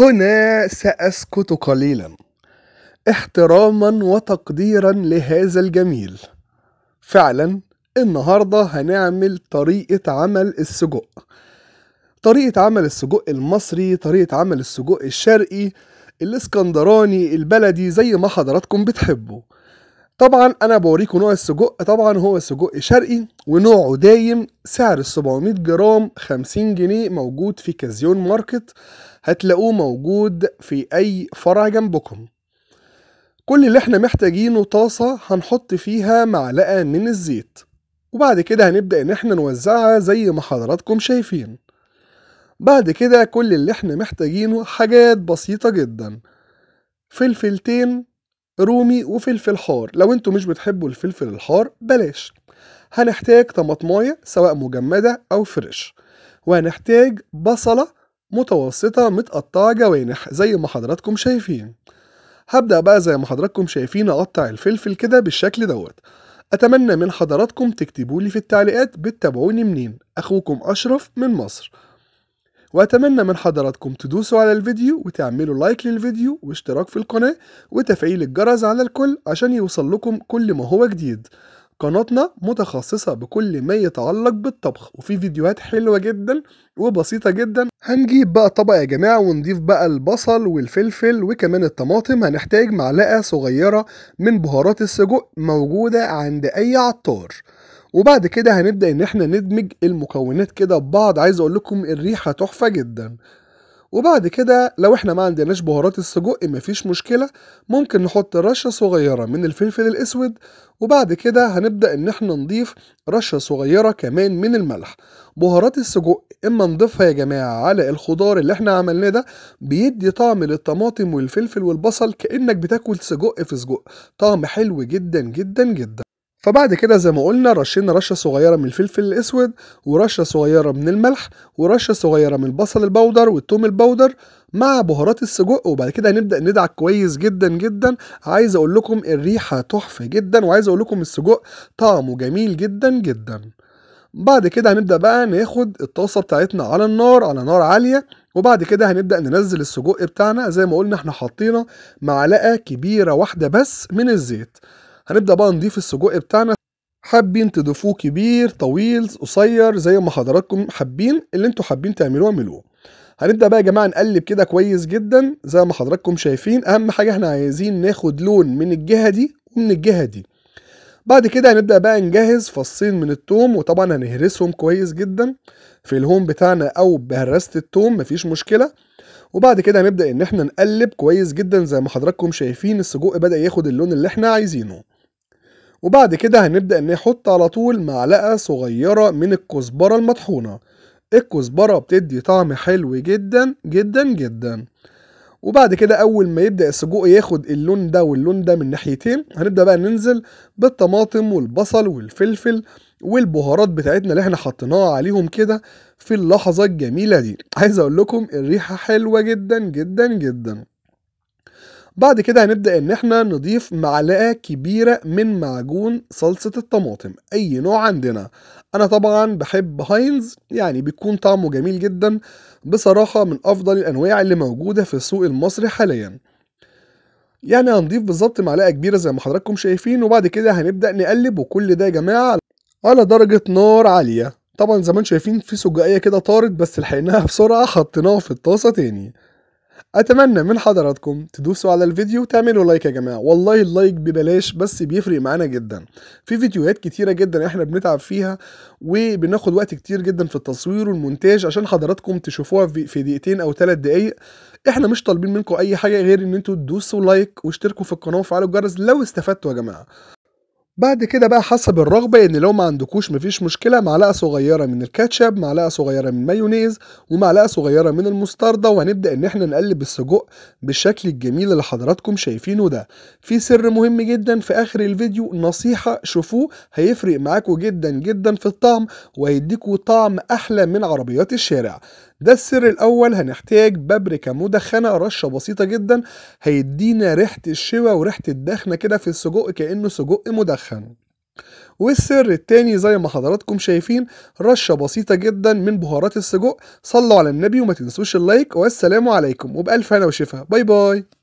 هنا سأسكت قليلا احتراما وتقديرا لهذا الجميل فعلا النهارده هنعمل طريقة عمل السجق طريقة عمل السجق المصري طريقة عمل السجق الشرقي الاسكندراني البلدي زي ما حضراتكم بتحبوا طبعا انا بوريكم نوع السجق طبعا هو سجق شرقي ونوعه دايم سعر 700 جرام 50 جنيه موجود في كازيون ماركت هتلاقوه موجود في اي فرع جنبكم كل اللي احنا محتاجينه طاسة هنحط فيها معلقة من الزيت وبعد كده هنبدأ ان احنا نوزعها زي ما حضراتكم شايفين بعد كده كل اللي احنا محتاجينه حاجات بسيطة جدا فلفلتين رومي وفلفل حار لو انتوا مش بتحبوا الفلفل الحار بلاش هنحتاج طماطمايه سواء مجمده او فريش وهنحتاج بصله متوسطه متقطعه جوانح زي ما حضراتكم شايفين هبدا بقى زي ما حضراتكم شايفين اقطع الفلفل كده بالشكل دوت اتمنى من حضراتكم تكتبولي في التعليقات بتتابعوني منين اخوكم اشرف من مصر وأتمنى من حضراتكم تدوسوا على الفيديو وتعملوا لايك للفيديو واشتراك في القناة وتفعيل الجرس على الكل عشان يوصل لكم كل ما هو جديد قناتنا متخصصة بكل ما يتعلق بالطبخ وفي فيديوهات حلوة جدا وبسيطة جدا هنجيب بقى طبق يا جماعة ونضيف بقى البصل والفلفل وكمان الطماطم هنحتاج معلقة صغيرة من بهارات السجق موجودة عند أي عطار وبعد كده هنبدأ ان احنا ندمج المكونات كده ببعض عايز اقول لكم الريحة تحفة جدا وبعد كده لو احنا ما عندناش بهارات السجق مفيش مشكلة ممكن نحط رشة صغيرة من الفلفل الاسود وبعد كده هنبدأ ان احنا نضيف رشة صغيرة كمان من الملح بهارات السجق اما نضيفها يا جماعة على الخضار اللي احنا عملناه ده بيدي طعم للطماطم والفلفل والبصل كأنك بتاكل سجق في سجق طعم حلو جدا جدا جدا فبعد كده زي ما قلنا رشينا رشة صغيرة من الفلفل الأسود ورشة صغيرة من الملح ورشة صغيرة من البصل البودر والثوم البودر مع بهارات السجق وبعد كده هنبدأ ندعك كويس جدا جدا عايز أقول لكم الريحة تحفة جدا وعايز أقول لكم السجق طعمه جميل جدا جدا بعد كده هنبدأ بقى ناخد الطاسة بتاعتنا على النار على نار عالية وبعد كده هنبدأ ننزل السجق بتاعنا زي ما قلنا احنا حطينا معلقة كبيرة واحدة بس من الزيت هنبدأ بقى نضيف السجق بتاعنا حابين تضيفوه كبير طويل قصير زي ما حضراتكم حابين اللي انتوا حابين تعملوه اعملوه هنبدأ بقى يا جماعة نقلب كده كويس جدا زي ما حضراتكم شايفين أهم حاجة احنا عايزين ناخد لون من الجهة دي ومن الجهة دي بعد كده هنبدأ بقى نجهز فصين من التوم وطبعا هنهرسهم كويس جدا في الهوم بتاعنا أو بهرسة التوم مفيش مشكلة وبعد كده هنبدأ إن احنا نقلب كويس جدا زي ما حضراتكم شايفين السجق بدأ ياخد اللون اللي احنا عايزينه وبعد كده هنبدأ نحط على طول معلقة صغيرة من الكزبرة المطحونة الكزبرة بتدي طعم حلو جدا جدا جدا وبعد كده أول ما يبدأ السجق ياخد اللون ده واللون ده من ناحيتين هنبدأ بقى ننزل بالطماطم والبصل والفلفل والبهارات بتاعتنا اللي احنا حطيناها عليهم كده في اللحظة الجميلة دي عايز أقول لكم الريحة حلوة جدا جدا جدا بعد كده هنبدأ ان احنا نضيف معلقة كبيرة من معجون صلصة الطماطم اي نوع عندنا انا طبعا بحب هاينز يعني بيكون طعمه جميل جدا بصراحة من افضل الانواع اللي موجودة في السوق المصري حاليا يعني هنضيف بالظبط معلقة كبيرة زي ما حضراتكم شايفين وبعد كده هنبدأ نقلب وكل ده يا جماعة على درجة نار عالية طبعا زي ما انتم شايفين في سجقية كده طارت بس لحقناها بسرعة حطيناها في الطاسة تاني اتمنى من حضراتكم تدوسوا على الفيديو وتعملوا لايك يا جماعه والله اللايك ببلاش بس بيفرق معانا جدا في فيديوهات كتيره جدا احنا بنتعب فيها وبناخد وقت كتير جدا في التصوير والمونتاج عشان حضراتكم تشوفوها في دقيقتين او ثلاث دقايق احنا مش طالبين منكم اي حاجه غير ان انتوا تدوسوا لايك واشتركوا في القناه وفعلوا الجرس لو استفدتوا يا جماعه بعد كده بقى حسب الرغبة ان يعني لو ما عندكوش مفيش مشكلة معلقة صغيرة من الكاتشب معلقة صغيرة من مايونيز ومعلقة صغيرة من المستردة وهنبدأ ان احنا نقلب السجق بالشكل الجميل اللي حضراتكم شايفينه ده في سر مهم جدا في اخر الفيديو نصيحة شوفوه هيفرق معاكم جدا جدا في الطعم وهيديكوا طعم احلى من عربيات الشارع ده السر الاول هنحتاج بابريكا مدخنه رشه بسيطه جدا هيدينا ريحه الشوا وريحه الدخنه كده في السجق كانه سجق مدخن والسر التاني زي ما حضراتكم شايفين رشة بسيطة جدا من بهارات السجق صلوا على النبي وما تنسوش اللايك والسلام عليكم وبألف هنا وشفا باي باي